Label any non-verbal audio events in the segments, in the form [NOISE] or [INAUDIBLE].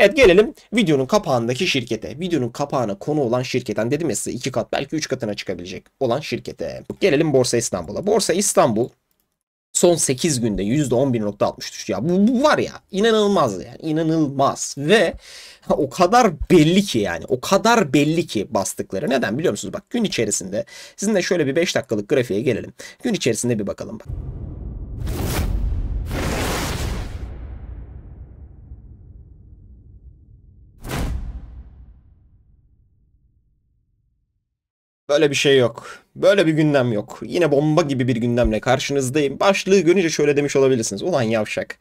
Evet gelelim videonun kapağındaki şirkete. Videonun kapağına konu olan şirketten dedim ya size 2 kat belki 3 katına çıkabilecek olan şirkete. Gelelim Borsa İstanbul'a. Borsa İstanbul son 8 günde %11.63 ya bu, bu var ya inanılmaz yani inanılmaz ve ha, o kadar belli ki yani o kadar belli ki bastıkları neden biliyor musunuz bak gün içerisinde sizin de şöyle bir 5 dakikalık grafiğe gelelim gün içerisinde bir bakalım bak. Böyle bir şey yok. Böyle bir gündem yok. Yine bomba gibi bir gündemle karşınızdayım. Başlığı görünce şöyle demiş olabilirsiniz. Ulan yavşak.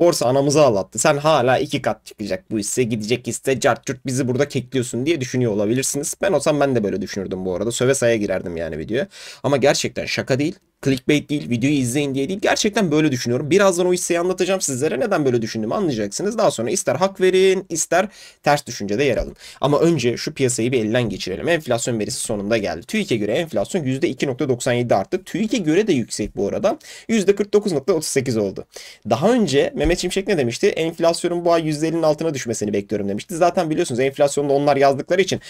Borsa anamızı ağlattı. Sen hala iki kat çıkacak bu hisse gidecek hisse cart cürt bizi burada kekliyorsun diye düşünüyor olabilirsiniz. Ben olsam ben de böyle düşünürdüm bu arada. Söve saya girerdim yani video. Ama gerçekten şaka değil clickbait değil, videoyu izleyin diye değil. Gerçekten böyle düşünüyorum. Birazdan o hisseyi anlatacağım sizlere. Neden böyle düşündüğümü anlayacaksınız. Daha sonra ister hak verin, ister ters düşüncede yer alın. Ama önce şu piyasayı bir elden geçirelim. Enflasyon verisi sonunda geldi. TÜİK'e göre enflasyon %2.97 arttı. TÜİK'e göre de yüksek bu arada. %49.38 oldu. Daha önce Mehmet Şimşek ne demişti? Enflasyonun bu ay %50'nin altına düşmesini bekliyorum demişti. Zaten biliyorsunuz enflasyonda onlar yazdıkları için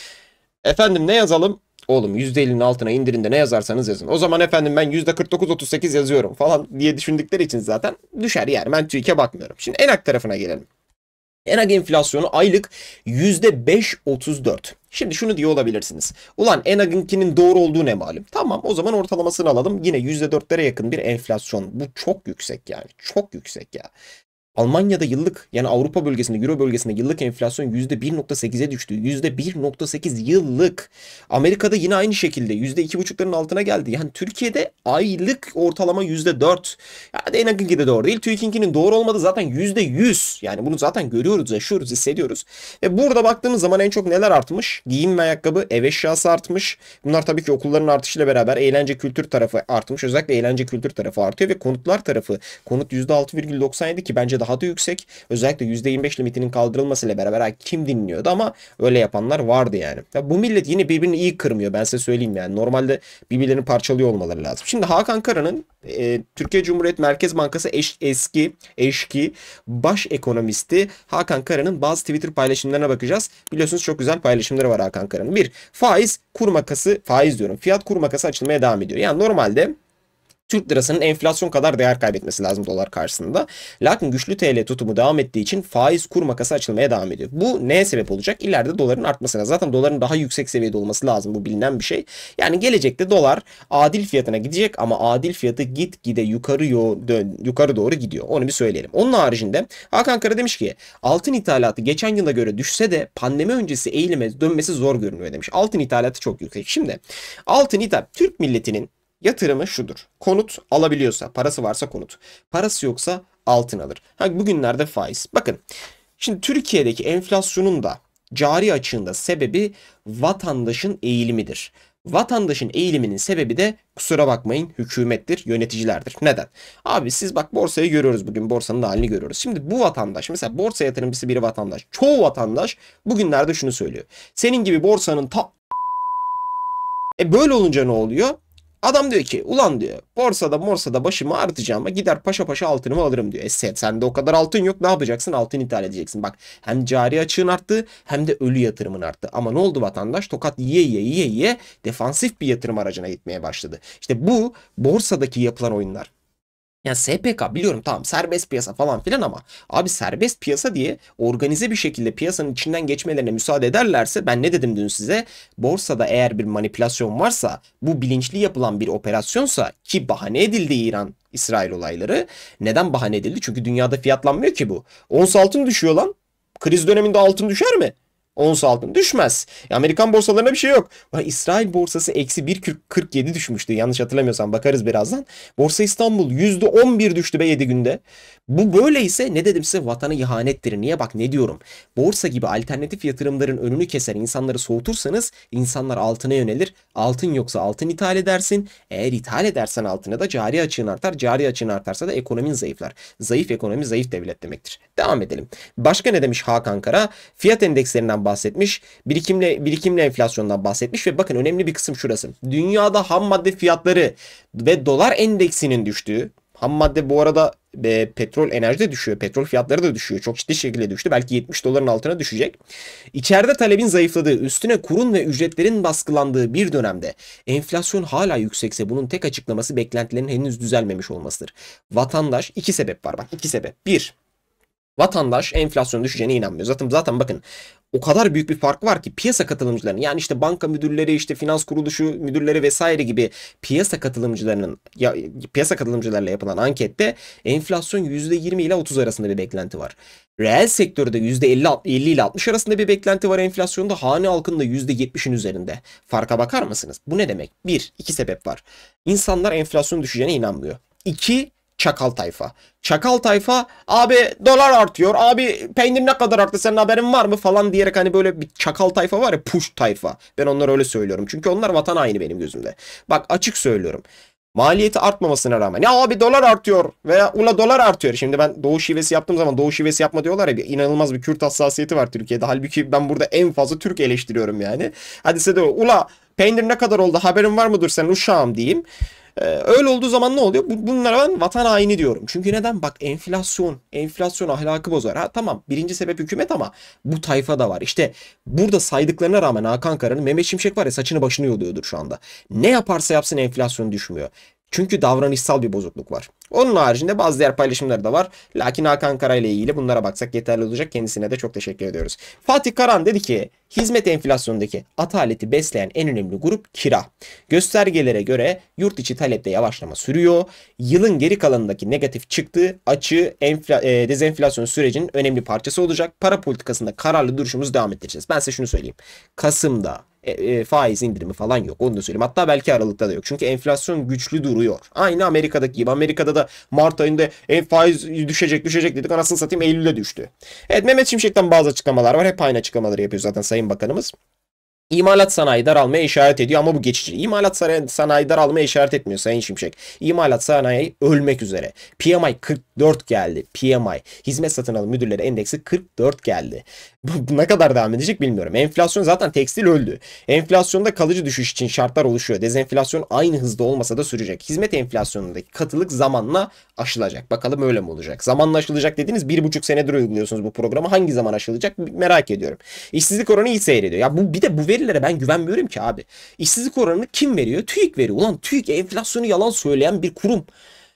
efendim ne yazalım Oğlum %50'nin altına indirinde ne yazarsanız yazın. O zaman efendim ben %49-38 yazıyorum falan diye düşündükleri için zaten düşer yani Ben TÜİK'e bakmıyorum. Şimdi enak tarafına gelelim. Enak enflasyonu aylık %5.34. Şimdi şunu diye olabilirsiniz. Ulan Enag'inkinin doğru olduğu ne malum? Tamam o zaman ortalamasını alalım. Yine %4'lere yakın bir enflasyon. Bu çok yüksek yani. Çok yüksek ya. Almanya'da yıllık yani Avrupa bölgesinde, Euro bölgesinde yıllık enflasyon %1.8'e düştü. %1.8 yıllık. Amerika'da yine aynı şekilde %2.5'ların altına geldi. Yani Türkiye'de aylık ortalama %4. Ya Denak'ınki de doğru değil. TÜİK'inkinin doğru olmadığı zaten %100. Yani bunu zaten görüyoruz, yaşıyoruz, hissediyoruz. Ve burada baktığımız zaman en çok neler artmış? Giyim ve ayakkabı, ev eşyası artmış. Bunlar tabii ki okulların artışıyla beraber eğlence kültür tarafı artmış. Özellikle eğlence kültür tarafı artıyor ve konutlar tarafı. Konut %6,97 ki bence daha da yüksek. Özellikle %25 limitinin kaldırılmasıyla beraber kim dinliyordu ama öyle yapanlar vardı yani. Ya bu millet yine birbirini iyi kırmıyor ben size söyleyeyim yani. Normalde birbirlerini parçalıyor olmaları lazım. Şimdi Hakan Kara'nın e, Türkiye Cumhuriyet Merkez Bankası eş, eski eşki baş ekonomisti Hakan Kara'nın bazı Twitter paylaşımlarına bakacağız. Biliyorsunuz çok güzel paylaşımları var Hakan Kara'nın. Bir, faiz kur makası, faiz diyorum. Fiyat kur makası açılmaya devam ediyor. Yani normalde Türk lirasının enflasyon kadar değer kaybetmesi lazım dolar karşısında. Lakin güçlü TL tutumu devam ettiği için faiz kur makası açılmaya devam ediyor. Bu neye sebep olacak? İleride doların artmasına. Zaten doların daha yüksek seviyede olması lazım. Bu bilinen bir şey. Yani gelecekte dolar adil fiyatına gidecek ama adil fiyatı git gide yukarı yo dön, yukarı doğru gidiyor. Onu bir söyleyelim. Onun haricinde Hakan Kara demiş ki altın ithalatı geçen yıla göre düşse de pandemi öncesi eğilime dönmesi zor görünüyor demiş. Altın ithalatı çok yüksek. Şimdi altın ithal Türk milletinin yatırımı şudur. Konut alabiliyorsa, parası varsa konut. Parası yoksa altın alır. Ha bugünlerde faiz. Bakın şimdi Türkiye'deki enflasyonun da cari açığında sebebi vatandaşın eğilimidir. Vatandaşın eğiliminin sebebi de kusura bakmayın hükümettir, yöneticilerdir. Neden? Abi siz bak borsayı görüyoruz bugün borsanın halini görüyoruz. Şimdi bu vatandaş mesela borsa yatırımcısı bir vatandaş. Çoğu vatandaş bugünlerde şunu söylüyor. Senin gibi borsanın ta... E böyle olunca ne oluyor? Adam diyor ki ulan diyor borsada morsada başımı artacağıma gider paşa paşa altınımı alırım diyor. E de o kadar altın yok ne yapacaksın altın ithal edeceksin. Bak hem cari açığın arttı hem de ölü yatırımın arttı. Ama ne oldu vatandaş tokat yiye yiye yiye yiye defansif bir yatırım aracına gitmeye başladı. İşte bu borsadaki yapılan oyunlar. Yani SPK biliyorum tamam serbest piyasa falan filan ama abi serbest piyasa diye organize bir şekilde piyasanın içinden geçmelerine müsaade ederlerse ben ne dedim dün size borsada eğer bir manipülasyon varsa bu bilinçli yapılan bir operasyonsa ki bahane edildi İran İsrail olayları neden bahane edildi? Çünkü dünyada fiyatlanmıyor ki bu. Ons altın düşüyor lan. Kriz döneminde altın düşer mi? Ons altın düşmez. E, Amerikan borsalarına bir şey yok. Bak, İsrail borsası eksi 1.47 düşmüştü. Yanlış hatırlamıyorsam bakarız birazdan. Borsa İstanbul yüzde %11 düştü be 7 günde. Bu böyleyse ne dedim size vatana ihanettir. Niye bak ne diyorum. Borsa gibi alternatif yatırımların önünü keser insanları soğutursanız insanlar altına yönelir. Altın yoksa altın ithal edersin. Eğer ithal edersen altına da cari açığın artar. Cari açığın artarsa da ekonomin zayıflar. Zayıf ekonomi zayıf devlet demektir. Devam edelim. Başka ne demiş Hakan Kara? Fiyat endekslerinden bahsetmiş. Birikimle birikimle enflasyondan bahsetmiş ve bakın önemli bir kısım şurası. Dünyada ham madde fiyatları ve dolar endeksinin düştüğü Ham madde bu arada e, petrol enerji de düşüyor. Petrol fiyatları da düşüyor. Çok ciddi şekilde düştü. Belki 70 doların altına düşecek. İçeride talebin zayıfladığı, üstüne kurun ve ücretlerin baskılandığı bir dönemde enflasyon hala yüksekse bunun tek açıklaması beklentilerin henüz düzelmemiş olmasıdır. Vatandaş iki sebep var bak. iki sebep. Bir, Vatandaş enflasyon düşeceğine inanmıyor. Zaten zaten bakın o kadar büyük bir fark var ki piyasa katılımcılarının yani işte banka müdürleri işte finans kuruluşu müdürleri vesaire gibi piyasa katılımcılarının ya, piyasa katılımcılarla yapılan ankette enflasyon %20 ile 30 arasında bir beklenti var. Reel sektörde %50 50 ile 60 arasında bir beklenti var enflasyonda. Hane halkında %70'in üzerinde. Farka bakar mısınız? Bu ne demek? Bir, iki sebep var. İnsanlar enflasyon düşeceğine inanmıyor. İki, çakal tayfa. Çakal tayfa abi dolar artıyor abi peynir ne kadar arttı senin haberin var mı falan diyerek hani böyle bir çakal tayfa var ya push tayfa. Ben onları öyle söylüyorum çünkü onlar vatan haini benim gözümde. Bak açık söylüyorum. Maliyeti artmamasına rağmen ya abi dolar artıyor veya ula dolar artıyor. Şimdi ben doğu şivesi yaptığım zaman doğu şivesi yapma diyorlar ya bir inanılmaz bir Kürt hassasiyeti var Türkiye'de. Halbuki ben burada en fazla Türk eleştiriyorum yani. Hadi size de ula peynir ne kadar oldu haberin var mıdır senin uşağım diyeyim. Ee, öyle olduğu zaman ne oluyor? Bunlara ben vatan haini diyorum. Çünkü neden? Bak enflasyon. Enflasyon ahlakı bozar. Ha tamam birinci sebep hükümet ama bu tayfa da var. İşte burada saydıklarına rağmen Hakan Kara'nın Mehmet Şimşek var ya saçını başını yoluyordur şu anda. Ne yaparsa yapsın enflasyon düşmüyor. Çünkü davranışsal bir bozukluk var. Onun haricinde bazı diğer paylaşımları da var. Lakin Hakan Kara ile ilgili bunlara baksak yeterli olacak. Kendisine de çok teşekkür ediyoruz. Fatih Karan dedi ki hizmet enflasyonundaki ataleti besleyen en önemli grup kira. Göstergelere göre yurt içi talepte yavaşlama sürüyor. Yılın geri kalanındaki negatif çıktı açı enfla, e, dezenflasyon sürecinin önemli parçası olacak. Para politikasında kararlı duruşumuzu devam ettireceğiz. Ben size şunu söyleyeyim. Kasım'da e, e, faiz indirimi falan yok. Onu da söyleyeyim. Hatta belki Aralık'ta da yok. Çünkü enflasyon güçlü duruyor. Aynı Amerika'daki gibi. Amerika'da da Mart ayında e, faiz düşecek düşecek dedik. Anasını satayım Eylül'de düştü. Evet Mehmet Şimşek'ten bazı açıklamalar var. Hep aynı açıklamaları yapıyor zaten Sayın Bakanımız. İmalat sanayi daralmaya işaret ediyor ama bu geçici. İmalat sanayi daralmaya işaret etmiyor Sayın Şimşek. İmalat sanayi ölmek üzere. PMI 44 geldi. PMI. Hizmet satın alım müdürleri endeksi 44 geldi ne kadar devam edecek bilmiyorum. Enflasyon zaten tekstil öldü. Enflasyonda kalıcı düşüş için şartlar oluşuyor. Dezenflasyon aynı hızda olmasa da sürecek. Hizmet enflasyonundaki katılık zamanla aşılacak. Bakalım öyle mi olacak? Zamanla aşılacak dediniz. Bir buçuk senedir uyguluyorsunuz bu programı. Hangi zaman aşılacak merak ediyorum. İşsizlik oranı iyi seyrediyor. Ya bu bir de bu verilere ben güvenmiyorum ki abi. İşsizlik oranını kim veriyor? TÜİK veriyor. Ulan TÜİK enflasyonu yalan söyleyen bir kurum.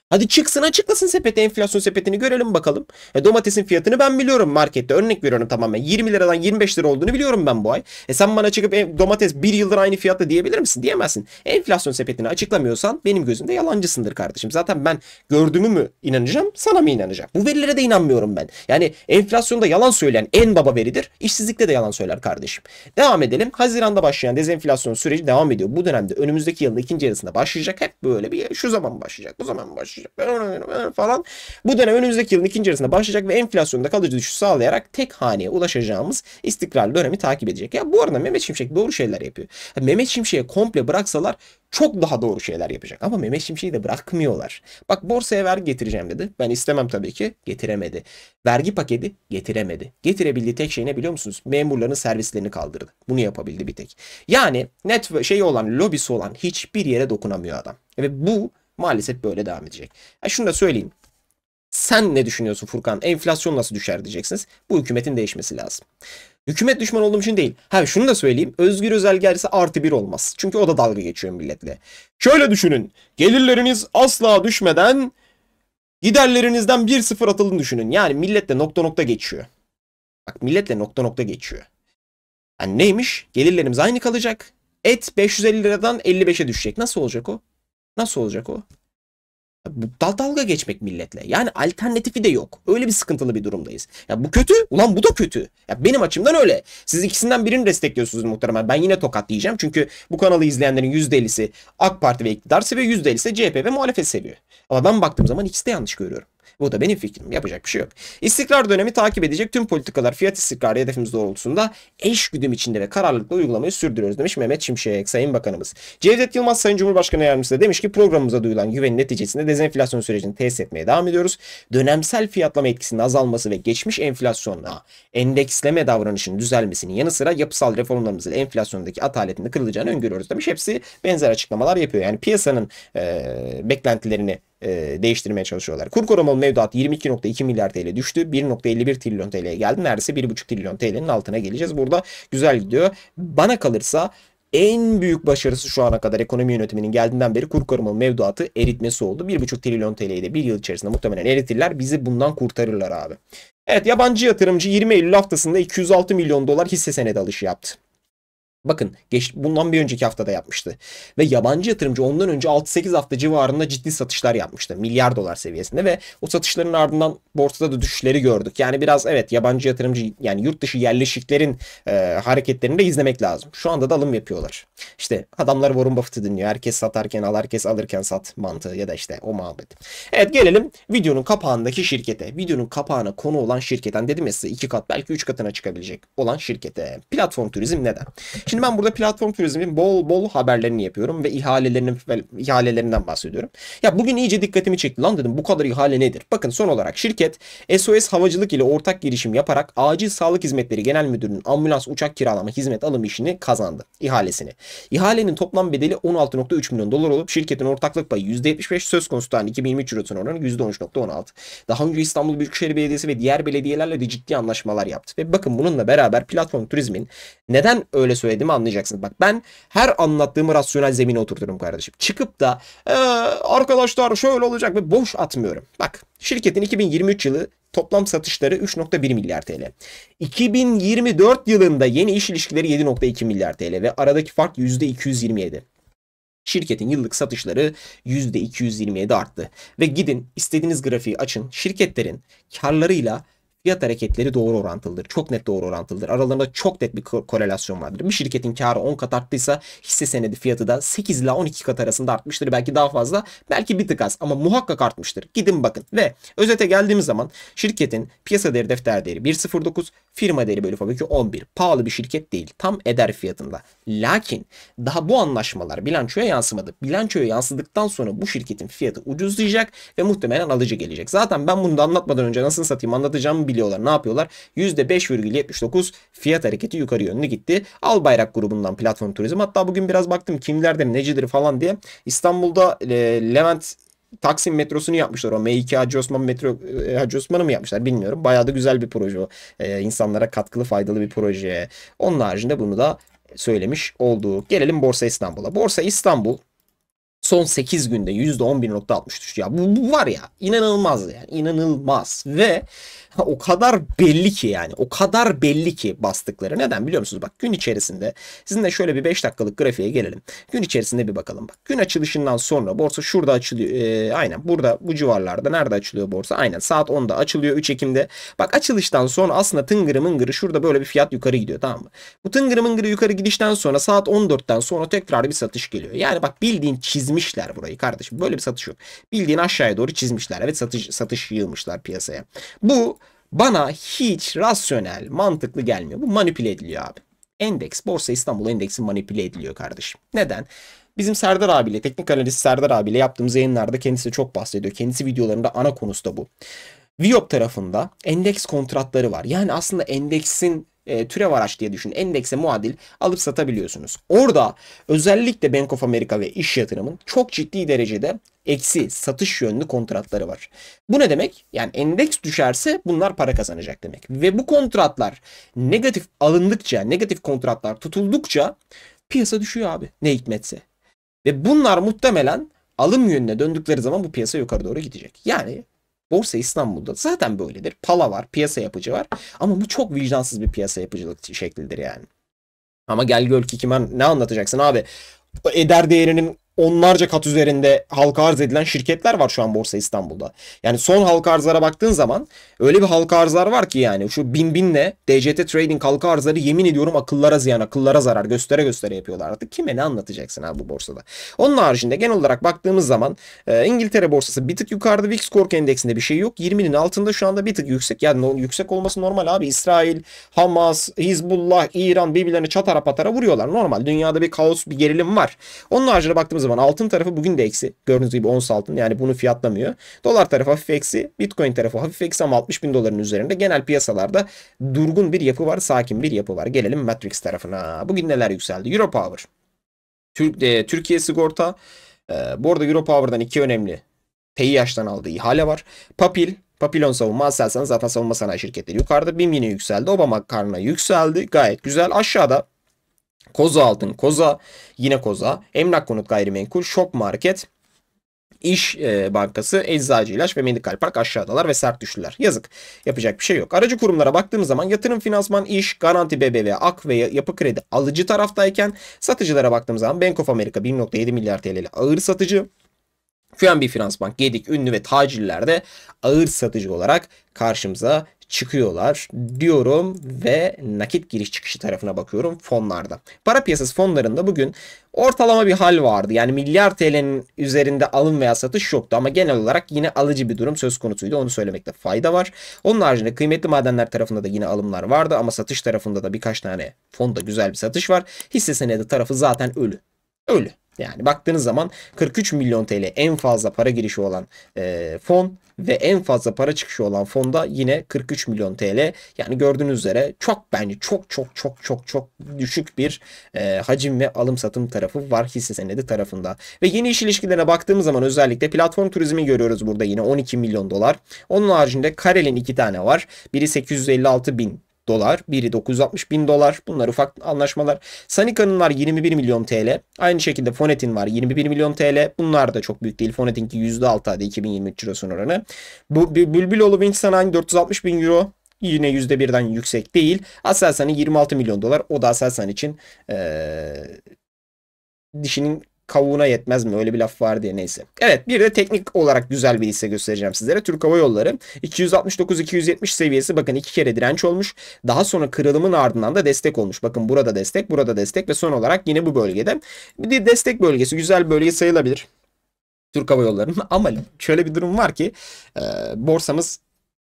Hadi çıksın açıklasın sepeti enflasyon sepetini görelim bakalım. E, domatesin fiyatını ben biliyorum markette örnek veriyorum tamamen 20 liradan 25 lira olduğunu biliyorum ben bu ay. E sen bana çıkıp e, domates bir yıldır aynı fiyatta diyebilir misin? Diyemezsin. Enflasyon sepetini açıklamıyorsan benim gözümde yalancısındır kardeşim. Zaten ben gördüğümü mü inanacağım sana mı inanacağım? Bu verilere de inanmıyorum ben. Yani enflasyonda yalan söyleyen en baba veridir. İşsizlikte de yalan söyler kardeşim. Devam edelim. Haziranda başlayan dezenflasyon süreci devam ediyor. Bu dönemde önümüzdeki yılın ikinci yarısında başlayacak. Hep böyle bir şu zaman başlayacak bu zaman başlayacak başlayacak falan. Bu dönem önümüzdeki yılın ikinci yarısında başlayacak ve enflasyonda kalıcı düşüş sağlayarak tek haneye ulaşacağımız istikrarlı dönemi takip edecek. Ya bu arada Mehmet Şimşek doğru şeyler yapıyor. Mehmet Şimşek'e komple bıraksalar çok daha doğru şeyler yapacak. Ama Mehmet Şimşek'i de bırakmıyorlar. Bak borsaya vergi getireceğim dedi. Ben istemem tabii ki. Getiremedi. Vergi paketi getiremedi. Getirebildiği tek şey ne biliyor musunuz? Memurların servislerini kaldırdı. Bunu yapabildi bir tek. Yani net şey olan, lobisi olan hiçbir yere dokunamıyor adam. Ve bu maalesef böyle devam edecek. Ya şunu da söyleyeyim. Sen ne düşünüyorsun Furkan? Enflasyon nasıl düşer diyeceksiniz. Bu hükümetin değişmesi lazım. Hükümet düşman olduğum için değil. Ha şunu da söyleyeyim. Özgür Özel gelirse artı bir olmaz. Çünkü o da dalga geçiyor milletle. Şöyle düşünün. Gelirleriniz asla düşmeden giderlerinizden bir sıfır atıldığını düşünün. Yani milletle nokta nokta geçiyor. Bak milletle nokta nokta geçiyor. Yani neymiş? Gelirlerimiz aynı kalacak. Et 550 liradan 55'e düşecek. Nasıl olacak o? Nasıl olacak o? Dal dalga geçmek milletle. Yani alternatifi de yok. Öyle bir sıkıntılı bir durumdayız. Ya bu kötü. Ulan bu da kötü. Ya benim açımdan öyle. Siz ikisinden birini destekliyorsunuz muhtemelen. Ben yine tokat diyeceğim. Çünkü bu kanalı izleyenlerin %50'si AK Parti ve iktidar seviyor. %50'si CHP ve muhalefet seviyor. Ama ben baktığım zaman ikisi de yanlış görüyorum. Bu da benim fikrim. Yapacak bir şey yok. İstikrar dönemi takip edecek tüm politikalar fiyat istikrarı hedefimiz doğrultusunda eş güdüm içinde ve kararlılıkla uygulamayı sürdürüyoruz demiş Mehmet Şimşek Sayın Bakanımız. Cevdet Yılmaz Sayın Cumhurbaşkanı Yardımcısı da demiş ki programımıza duyulan güvenin neticesinde dezenflasyon sürecini tesis etmeye devam ediyoruz. Dönemsel fiyatlama etkisinin azalması ve geçmiş enflasyonla endeksleme davranışının düzelmesinin yanı sıra yapısal reformlarımızla enflasyondaki ataletinde kırılacağını öngörüyoruz demiş. Hepsi benzer açıklamalar yapıyor. Yani piyasanın e, beklentilerini e, değiştirmeye çalışıyorlar. Kur korumalı mevduat 22.2 milyar TL düştü. 1.51 trilyon TL'ye geldi. Neredeyse 1.5 trilyon TL'nin altına geleceğiz. Burada güzel gidiyor. Bana kalırsa en büyük başarısı şu ana kadar ekonomi yönetiminin geldiğinden beri kur korumalı mevduatı eritmesi oldu. 1,5 trilyon TL'yi de bir yıl içerisinde muhtemelen eritirler. Bizi bundan kurtarırlar abi. Evet yabancı yatırımcı 20 Eylül haftasında 206 milyon dolar hisse senedi alışı yaptı. Bakın geç, bundan bir önceki haftada yapmıştı. Ve yabancı yatırımcı ondan önce 6-8 hafta civarında ciddi satışlar yapmıştı. Milyar dolar seviyesinde ve o satışların ardından borsada da düşüşleri gördük. Yani biraz evet yabancı yatırımcı yani yurt dışı yerleşiklerin e, hareketlerini de izlemek lazım. Şu anda da alım yapıyorlar. İşte adamlar Warren Buffett'ı dinliyor. Herkes satarken al, herkes alırken sat mantığı ya da işte o muhabbet. Evet gelelim videonun kapağındaki şirkete. Videonun kapağına konu olan şirketten dedim ya size iki kat belki üç katına çıkabilecek olan şirkete. Platform turizm neden? Şimdi Şimdi ben burada platform turizmin bol bol haberlerini yapıyorum ve ihalelerinin ihalelerinden bahsediyorum. Ya bugün iyice dikkatimi çekti. Lan dedim bu kadar ihale nedir? Bakın son olarak şirket SOS Havacılık ile ortak girişim yaparak Acil Sağlık Hizmetleri Genel Müdürü'nün ambulans uçak kiralama hizmet alım işini kazandı. ihalesini. İhalenin toplam bedeli 16.3 milyon dolar olup şirketin ortaklık payı %75 söz konusu tutan 2023 Euro'sun oranı %13.16. Daha önce İstanbul Büyükşehir Belediyesi ve diğer belediyelerle de ciddi anlaşmalar yaptı. Ve bakın bununla beraber platform turizmin neden öyle söyledim istediğimi anlayacaksınız. Bak ben her anlattığımı rasyonel zemine oturturum kardeşim. Çıkıp da ee, arkadaşlar şöyle olacak ve boş atmıyorum. Bak şirketin 2023 yılı toplam satışları 3.1 milyar TL. 2024 yılında yeni iş ilişkileri 7.2 milyar TL ve aradaki fark %227. Şirketin yıllık satışları %227 arttı. Ve gidin istediğiniz grafiği açın. Şirketlerin karlarıyla fiyat hareketleri doğru orantılıdır. Çok net doğru orantılıdır. Aralarında çok net bir korelasyon vardır. Bir şirketin karı 10 kat arttıysa hisse senedi fiyatı da 8 ila 12 kat arasında artmıştır. Belki daha fazla, belki bir tık az ama muhakkak artmıştır. Gidin bakın. Ve özete geldiğimiz zaman şirketin piyasa değeri defter değeri 1.09, Firma değeri bölü fabrika 11. Pahalı bir şirket değil. Tam eder fiyatında. Lakin daha bu anlaşmalar bilançoya yansımadı. Bilançoya yansıdıktan sonra bu şirketin fiyatı ucuzlayacak ve muhtemelen alıcı gelecek. Zaten ben bunu da anlatmadan önce nasıl satayım anlatacağımı biliyorlar. Ne yapıyorlar? %5,79 fiyat hareketi yukarı yönlü gitti. Al Bayrak grubundan platform turizm. Hatta bugün biraz baktım kimlerdir necidir falan diye. İstanbul'da e, Levent Taksim metrosunu yapmışlar. O M2 Hacı Osman metro e, Hacı Osman'ı mı yapmışlar bilmiyorum. Bayağı da güzel bir proje o. Ee, insanlara katkılı faydalı bir proje. Onun haricinde bunu da söylemiş olduğu. Gelelim Borsa İstanbul'a. Borsa İstanbul son 8 günde %11.63 ya bu, bu var ya inanılmaz yani inanılmaz ve o kadar belli ki yani o kadar belli ki bastıkları neden biliyor musunuz bak gün içerisinde sizin de şöyle bir 5 dakikalık grafiğe gelelim gün içerisinde bir bakalım bak gün açılışından sonra borsa şurada açılıyor e, aynen burada bu civarlarda nerede açılıyor borsa aynen saat 10'da açılıyor 3 Ekim'de bak açılıştan sonra aslında tıngırı mıngırı şurada böyle bir fiyat yukarı gidiyor tamam mı bu tıngırı mıngırı yukarı gidişten sonra saat 14'ten sonra tekrar bir satış geliyor yani bak bildiğin çiz çizmişler burayı kardeşim. Böyle bir satış yok. Bildiğin aşağıya doğru çizmişler. Evet satış, satış yığmışlar piyasaya. Bu bana hiç rasyonel, mantıklı gelmiyor. Bu manipüle ediliyor abi. Endeks, Borsa İstanbul Endeksi manipüle ediliyor kardeşim. Neden? Bizim Serdar abiyle, teknik analist Serdar abiyle yaptığımız yayınlarda kendisi çok bahsediyor. Kendisi videolarında ana konusu da bu. Viop tarafında endeks kontratları var. Yani aslında endeksin e, türev araç diye düşünün Endekse muadil alıp satabiliyorsunuz. Orada özellikle Bank of America ve iş yatırımın çok ciddi derecede eksi satış yönlü kontratları var. Bu ne demek? Yani endeks düşerse bunlar para kazanacak demek. Ve bu kontratlar negatif alındıkça, negatif kontratlar tutuldukça piyasa düşüyor abi. Ne hikmetse. Ve bunlar muhtemelen alım yönüne döndükleri zaman bu piyasa yukarı doğru gidecek. Yani Borsa İstanbul'da zaten böyledir. Pala var, piyasa yapıcı var. Ama bu çok vicdansız bir piyasa yapıcılık şeklidir yani. Ama gel gör ki kime ne anlatacaksın abi? Eder değerinin onlarca kat üzerinde halka arz edilen şirketler var şu an Borsa İstanbul'da. Yani son halka arzlara baktığın zaman öyle bir halka arzlar var ki yani şu bin binle DCT Trading halka arzları yemin ediyorum akıllara ziyan, akıllara zarar göstere göstere yapıyorlar artık. Kime ne anlatacaksın abi bu borsada? Onun haricinde genel olarak baktığımız zaman e, İngiltere borsası bir tık yukarıda VIX Cork endeksinde bir şey yok. 20'nin altında şu anda bir tık yüksek. Yani yüksek olması normal abi. İsrail, Hamas, Hizbullah, İran birbirlerini çatara patara vuruyorlar. Normal. Dünyada bir kaos, bir gerilim var. Onun haricinde baktığımız zaman altın tarafı bugün de eksi. Gördüğünüz gibi ons altın yani bunu fiyatlamıyor. Dolar tarafı hafif eksi. Bitcoin tarafı hafif eksi ama 60 bin doların üzerinde. Genel piyasalarda durgun bir yapı var. Sakin bir yapı var. Gelelim Matrix tarafına. Bugün neler yükseldi? Euro Power. Türk, e, Türkiye Sigorta. E, bu arada Euro Power'dan iki önemli yaştan aldığı ihale var. Papil Papilon savunma Aselsan zaten savunma sanayi şirketleri yukarıda. BİM yine yükseldi. Obama karnına yükseldi. Gayet güzel. Aşağıda Koza Altın, Koza, yine Koza, Emlak Konut Gayrimenkul, Şok Market, İş e, Bankası, Eczacı ilaç ve Medikal Park aşağıdalar ve sert düştüler. Yazık. Yapacak bir şey yok. Aracı kurumlara baktığımız zaman yatırım finansman, iş, garanti BBV, AK ve yapı kredi alıcı taraftayken satıcılara baktığımız zaman Bank of America 1.7 milyar TL'li ağır satıcı. QNB Finans Bank, Gedik, Ünlü ve Tacirler de ağır satıcı olarak karşımıza çıkıyorlar diyorum ve nakit giriş çıkışı tarafına bakıyorum fonlarda. Para piyasası fonlarında bugün ortalama bir hal vardı. Yani milyar TL'nin üzerinde alım veya satış yoktu ama genel olarak yine alıcı bir durum söz konusuydu. Onu söylemekte fayda var. Onun haricinde kıymetli madenler tarafında da yine alımlar vardı ama satış tarafında da birkaç tane fonda güzel bir satış var. Hisse senedi tarafı zaten ölü. Öyle. Yani baktığınız zaman 43 milyon TL en fazla para girişi olan e, fon ve en fazla para çıkışı olan fonda yine 43 milyon TL. Yani gördüğünüz üzere çok bence çok çok çok çok çok düşük bir e, hacim ve alım satım tarafı var hisse senedi tarafında. Ve yeni iş ilişkilerine baktığımız zaman özellikle platform turizmi görüyoruz burada yine 12 milyon dolar. Onun haricinde Karel'in iki tane var. Biri 856 bin dolar. Biri 960 bin dolar. Bunlar ufak anlaşmalar. Sanica'nın var 21 milyon TL. Aynı şekilde Fonet'in var 21 milyon TL. Bunlar da çok büyük değil. Fonet'inki %6 hadi 2023 cirosun oranı. Bu, Bülbüloğlu Vinç Sanayi 460 bin euro yine %1'den yüksek değil. Aselsan 26 milyon dolar. O da Aselsan için ee, dişinin kavuğuna yetmez mi? Öyle bir laf var diye neyse. Evet bir de teknik olarak güzel bir hisse göstereceğim sizlere. Türk Hava Yolları 269-270 seviyesi bakın iki kere direnç olmuş. Daha sonra kırılımın ardından da destek olmuş. Bakın burada destek, burada destek ve son olarak yine bu bölgede. Bir de destek bölgesi güzel bölge sayılabilir. Türk Hava Yolları'nın [LAUGHS] ama şöyle bir durum var ki e, borsamız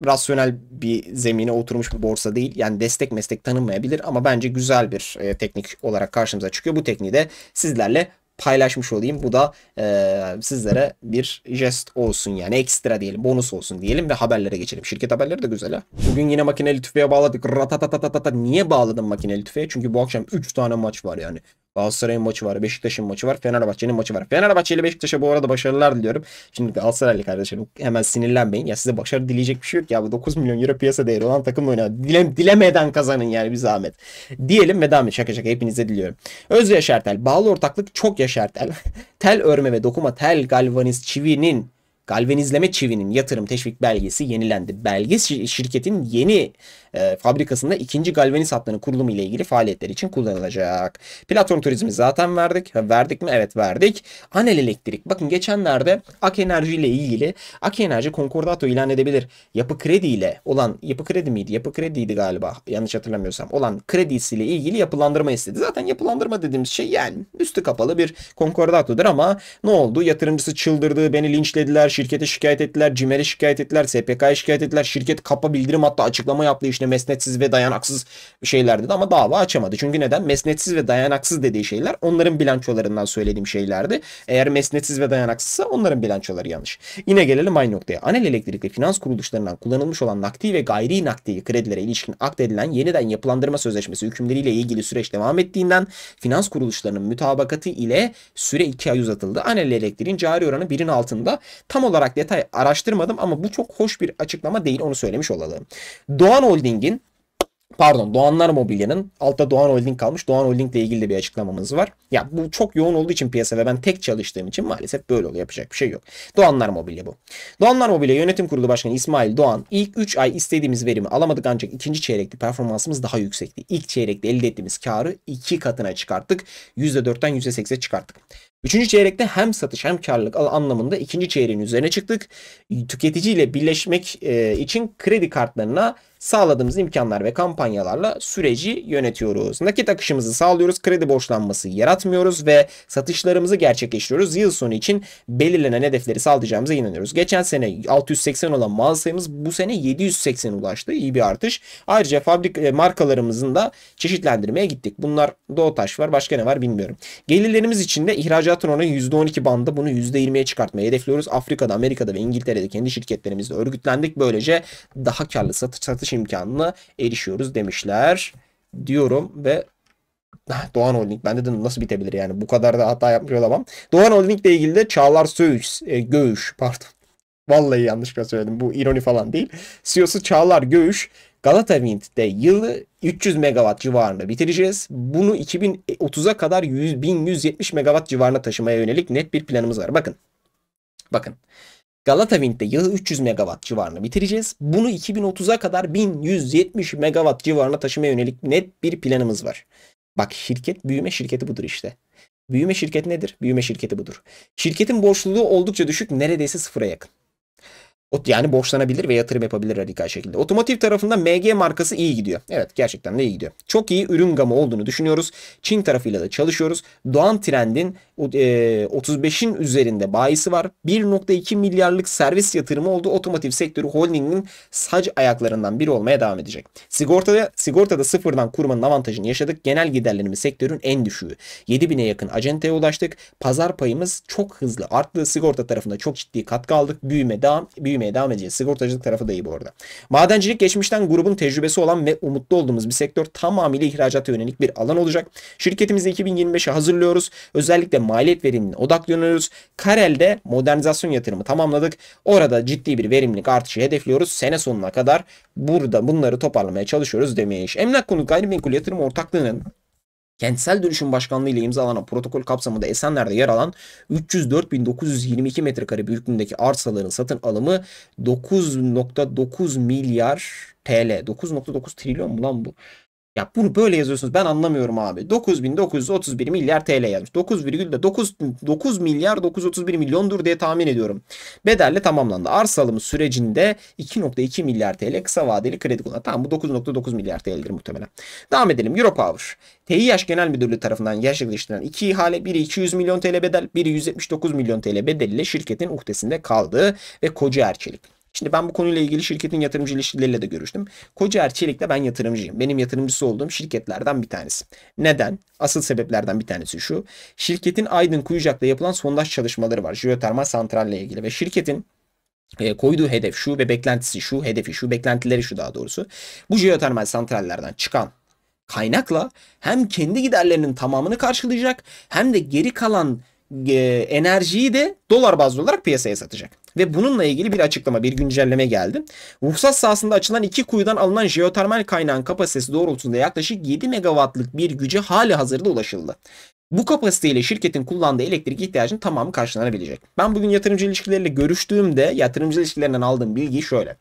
rasyonel bir zemine oturmuş bir borsa değil. Yani destek meslek tanınmayabilir ama bence güzel bir e, teknik olarak karşımıza çıkıyor. Bu tekniği de sizlerle paylaşmış olayım. Bu da e, sizlere bir jest olsun yani ekstra diyelim bonus olsun diyelim ve haberlere geçelim. Şirket haberleri de güzel ha. Bugün yine makineli tüfeğe bağladık. Ratatatatata. Niye bağladım makineli tüfeğe? Çünkü bu akşam 3 tane maç var yani. Galatasaray'ın maçı var. Beşiktaş'ın maçı var. Fenerbahçe'nin maçı var. Fenerbahçe ile Beşiktaş'a bu arada başarılar diliyorum. Şimdi Galatasaraylı kardeşlerim hemen sinirlenmeyin. Ya size başarı dileyecek bir şey yok ya. Bu 9 milyon euro piyasa değeri olan takımla oynayan. Dile, dilemeden kazanın yani bir zahmet. Diyelim ve devam et. Şaka şaka hepinize diliyorum. Öz Yaşartel. Bağlı ortaklık çok Yaşartel. [LAUGHS] tel örme ve dokuma tel galvaniz çivinin Galvanizleme çivinin yatırım teşvik belgesi yenilendi. Belge şirketin yeni e, fabrikasında ikinci galvaniz hattının kurulumu ile ilgili faaliyetler için kullanılacak. Platon turizmi zaten verdik. verdik mi? Evet verdik. Anel elektrik. Bakın geçenlerde Ak Enerji ile ilgili Ak Enerji konkordato ilan edebilir. Yapı kredi ile olan yapı kredi miydi? Yapı krediydi galiba. Yanlış hatırlamıyorsam. Olan kredisi ile ilgili yapılandırma istedi. Zaten yapılandırma dediğimiz şey yani üstü kapalı bir konkordatodur ama ne oldu? Yatırımcısı çıldırdı. Beni linçlediler şirkete şikayet ettiler, CİMER'e şikayet ettiler, SPK'ya şikayet ettiler. Şirket kapa bildirim hatta açıklama yaptı işte mesnetsiz ve dayanaksız şeyler dedi ama dava açamadı. Çünkü neden? Mesnetsiz ve dayanaksız dediği şeyler onların bilançolarından söylediğim şeylerdi. Eğer mesnetsiz ve dayanaksızsa onların bilançoları yanlış. Yine gelelim aynı noktaya. Anel elektrikli finans kuruluşlarından kullanılmış olan nakdi ve gayri nakdi kredilere ilişkin akdedilen yeniden yapılandırma sözleşmesi hükümleriyle ilgili süreç devam ettiğinden finans kuruluşlarının mütabakatı ile süre 2 ay uzatıldı. Anel elektriğin cari oranı birin altında tam olarak detay araştırmadım ama bu çok hoş bir açıklama değil onu söylemiş olalım. Doğan Holding'in pardon Doğanlar Mobilya'nın altta Doğan Holding kalmış. Doğan Holding ile ilgili de bir açıklamamız var. Ya bu çok yoğun olduğu için piyasa ve ben tek çalıştığım için maalesef böyle oluyor. Yapacak bir şey yok. Doğanlar Mobilya bu. Doğanlar Mobilya Yönetim Kurulu Başkanı İsmail Doğan ilk 3 ay istediğimiz verimi alamadık ancak ikinci çeyrekli performansımız daha yüksekti. İlk çeyrekte elde ettiğimiz karı iki katına çıkarttık. %4'ten %8'e çıkarttık. Üçüncü çeyrekte hem satış hem karlılık anlamında ikinci çeyreğin üzerine çıktık. Tüketiciyle birleşmek e, için kredi kartlarına sağladığımız imkanlar ve kampanyalarla süreci yönetiyoruz. Nakit akışımızı sağlıyoruz, kredi borçlanması yaratmıyoruz ve satışlarımızı gerçekleştiriyoruz. Yıl sonu için belirlenen hedefleri sağlayacağımıza inanıyoruz. Geçen sene 680 olan mağaza sayımız bu sene 780'e ulaştı. İyi bir artış. Ayrıca fabrik e, markalarımızın da çeşitlendirmeye gittik. Bunlar Doğu var, başka ne var bilmiyorum. Gelirlerimiz için de ihracat ihracatın oranı %12 bandı. Bunu %20'ye çıkartmayı hedefliyoruz. Afrika'da, Amerika'da ve İngiltere'de kendi şirketlerimizle örgütlendik. Böylece daha karlı satış, satış imkanına erişiyoruz demişler diyorum ve [LAUGHS] Doğan Holding. Ben dedim nasıl bitebilir yani bu kadar da hata yapmış olamam. Doğan Holding ile ilgili de Çağlar Söğüş, e, Göğüş pardon. Vallahi yanlışlıkla söyledim bu ironi falan değil. CEO'su Çağlar Göğüş Galata Wind'de yılı 300 megawatt civarında bitireceğiz. Bunu 2030'a kadar 100, 1170 megawatt civarına taşımaya yönelik net bir planımız var. Bakın. Bakın. Galata Wind'de yılı 300 megawatt civarını bitireceğiz. Bunu 2030'a kadar 1170 megawatt civarına taşımaya yönelik net bir planımız var. Bak şirket büyüme şirketi budur işte. Büyüme şirketi nedir? Büyüme şirketi budur. Şirketin borçluluğu oldukça düşük neredeyse sıfıra yakın. Yani borçlanabilir ve yatırım yapabilir radikal şekilde. Otomotiv tarafında MG markası iyi gidiyor. Evet gerçekten de iyi gidiyor. Çok iyi ürün gamı olduğunu düşünüyoruz. Çin tarafıyla da çalışıyoruz. Doğan Trend'in 35'in e, üzerinde bayisi var. 1.2 milyarlık servis yatırımı oldu. Otomotiv sektörü holdingin sac ayaklarından biri olmaya devam edecek. Sigortada, sigortada sıfırdan kurmanın avantajını yaşadık. Genel giderlerimiz sektörün en düşüğü. 7000'e yakın acenteye ulaştık. Pazar payımız çok hızlı arttı. Sigorta tarafında çok ciddi katkı aldık. Büyüme devam, büyüme büyümeye devam edeceğiz. Sigortacılık tarafı da iyi bu arada. Madencilik geçmişten grubun tecrübesi olan ve umutlu olduğumuz bir sektör tamamıyla ihracata yönelik bir alan olacak. Şirketimizi 2025'e hazırlıyoruz. Özellikle maliyet verimine odaklanıyoruz. Karel'de modernizasyon yatırımı tamamladık. Orada ciddi bir verimlilik artışı hedefliyoruz. Sene sonuna kadar burada bunları toparlamaya çalışıyoruz demiş. iş. Emlak konut gayrimenkul yatırım ortaklığının Kentsel Dönüşüm Başkanlığı ile imzalanan protokol kapsamında Esenler'de yer alan 304.922 metrekare büyüklüğündeki arsaların satın alımı 9.9 milyar TL. 9.9 trilyon mu lan bu? Ya bunu böyle yazıyorsunuz ben anlamıyorum abi. 9931 milyar TL yazmış. 9,9 9 milyar 931 milyondur diye tahmin ediyorum. Bedelle tamamlandı. Arsa alımı sürecinde 2.2 milyar TL kısa vadeli kredi kullandı. Tamam bu 9.9 milyar TL'dir muhtemelen. Devam edelim. Europower. TİH Genel Müdürlüğü tarafından gerçekleştirilen iki ihale biri 200 milyon TL bedel, biri 179 milyon TL bedeliyle şirketin uhdesinde kaldı ve Koca Erçelik. Şimdi ben bu konuyla ilgili şirketin yatırımcı ilişkileriyle de görüştüm. Koca Çelik'le ben yatırımcıyım. Benim yatırımcısı olduğum şirketlerden bir tanesi. Neden? Asıl sebeplerden bir tanesi şu. Şirketin Aydın Kuyucak'ta yapılan sondaj çalışmaları var. Jeotermal ile ilgili ve şirketin e, koyduğu hedef şu ve beklentisi şu, hedefi şu, beklentileri şu daha doğrusu. Bu jeotermal santrallerden çıkan kaynakla hem kendi giderlerinin tamamını karşılayacak hem de geri kalan e, enerjiyi de dolar bazlı olarak piyasaya satacak. Ve bununla ilgili bir açıklama, bir güncelleme geldi. Ruhsat sahasında açılan iki kuyudan alınan jeotermal kaynağın kapasitesi doğrultusunda yaklaşık 7 megawattlık bir güce hali hazırda ulaşıldı. Bu kapasiteyle şirketin kullandığı elektrik ihtiyacının tamamı karşılanabilecek. Ben bugün yatırımcı ilişkileriyle görüştüğümde yatırımcı ilişkilerinden aldığım bilgi şöyle.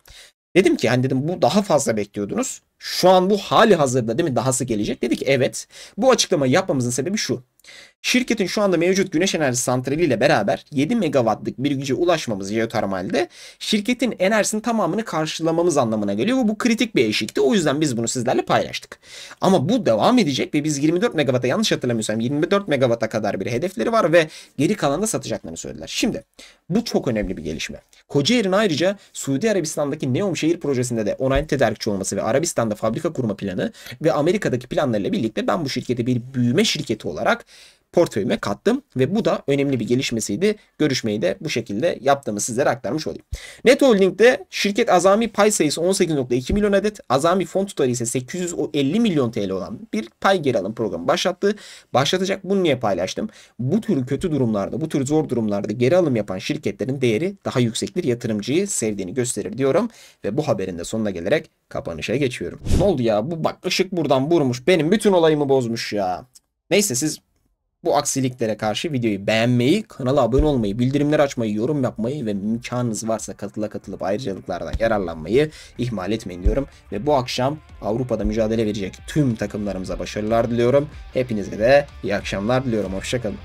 Dedim ki hani dedim bu daha fazla bekliyordunuz şu an bu hali hazırda değil mi? Dahası gelecek. Dedik evet. Bu açıklamayı yapmamızın sebebi şu. Şirketin şu anda mevcut güneş enerji santraliyle beraber 7 megawattlık bir güce ulaşmamız jeotermalde şirketin enerjisinin tamamını karşılamamız anlamına geliyor. Bu, bu kritik bir eşikti. O yüzden biz bunu sizlerle paylaştık. Ama bu devam edecek ve biz 24 megawata yanlış hatırlamıyorsam 24 megawata kadar bir hedefleri var ve geri kalanda satacaklarını söylediler. Şimdi bu çok önemli bir gelişme. Kocaeli'nin ayrıca Suudi Arabistan'daki Neom şehir projesinde de onaylı tedarikçi olması ve Arabistan'da fabrika kurma planı ve Amerika'daki planlarıyla birlikte ben bu şirketi bir büyüme şirketi olarak portföyüme kattım ve bu da önemli bir gelişmesiydi. Görüşmeyi de bu şekilde yaptığımı sizlere aktarmış olayım. Net Holding'de şirket azami pay sayısı 18.2 milyon adet, azami fon tutarı ise 850 milyon TL olan bir pay geri alım programı başlattı. Başlatacak bunu niye paylaştım? Bu tür kötü durumlarda, bu tür zor durumlarda geri alım yapan şirketlerin değeri daha yüksektir. Yatırımcıyı sevdiğini gösterir diyorum ve bu haberin de sonuna gelerek kapanışa geçiyorum. Ne oldu ya? Bu bak ışık buradan vurmuş. Benim bütün olayımı bozmuş ya. Neyse siz bu aksiliklere karşı videoyu beğenmeyi, kanala abone olmayı, bildirimleri açmayı, yorum yapmayı ve imkanınız varsa katıla katılıp ayrıcalıklardan yararlanmayı ihmal etmeyin diyorum. Ve bu akşam Avrupa'da mücadele verecek tüm takımlarımıza başarılar diliyorum. Hepinize de iyi akşamlar diliyorum. Hoşçakalın.